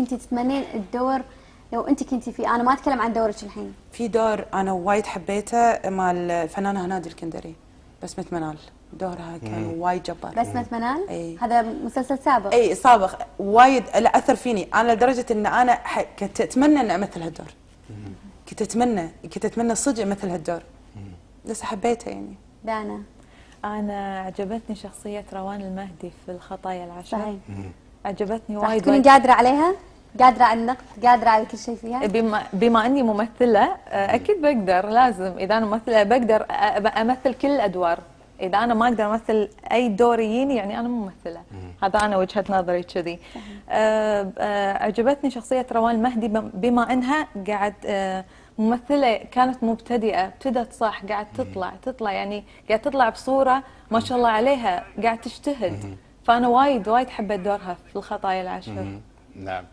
كنتي تتمنين الدور لو انت كنتي فيه انا ما اتكلم عن دورك الحين في دور انا وايد حبيته مال الفنانه هنادي الكندري بسمه منال دورها كان وايد جبار بسمة منال؟ أي. هذا مسلسل سابق اي سابق وايد اثر فيني انا لدرجه ان انا كنت اتمنى ان امثل هالدور كنت اتمنى كنت اتمنى صدق امثل هالدور بس حبيته يعني دانا انا عجبتني شخصيه روان المهدي في الخطايا العشر صحيح عجبتني وايد تكوني قادره عليها؟ قادرة على النقد قادرة على كل شيء فيها بما, بما أني ممثلة آه، أكيد بقدر لازم إذا أنا ممثلة بقدر آه، أمثل كل الأدوار إذا أنا ما أقدر أمثل أي دور يجيني يعني أنا ممثلة هذا أنا وجهة نظري كذي آه، عجبتني شخصية روان المهدي بما أنها قاعد ممثلة كانت مبتدئة ابتدت صح قاعد تطلع تطلع يعني قاعد تطلع بصورة ما شاء الله عليها قاعد تجتهد فأنا وايد وايد حبيت دورها في الخطايا العشر نعم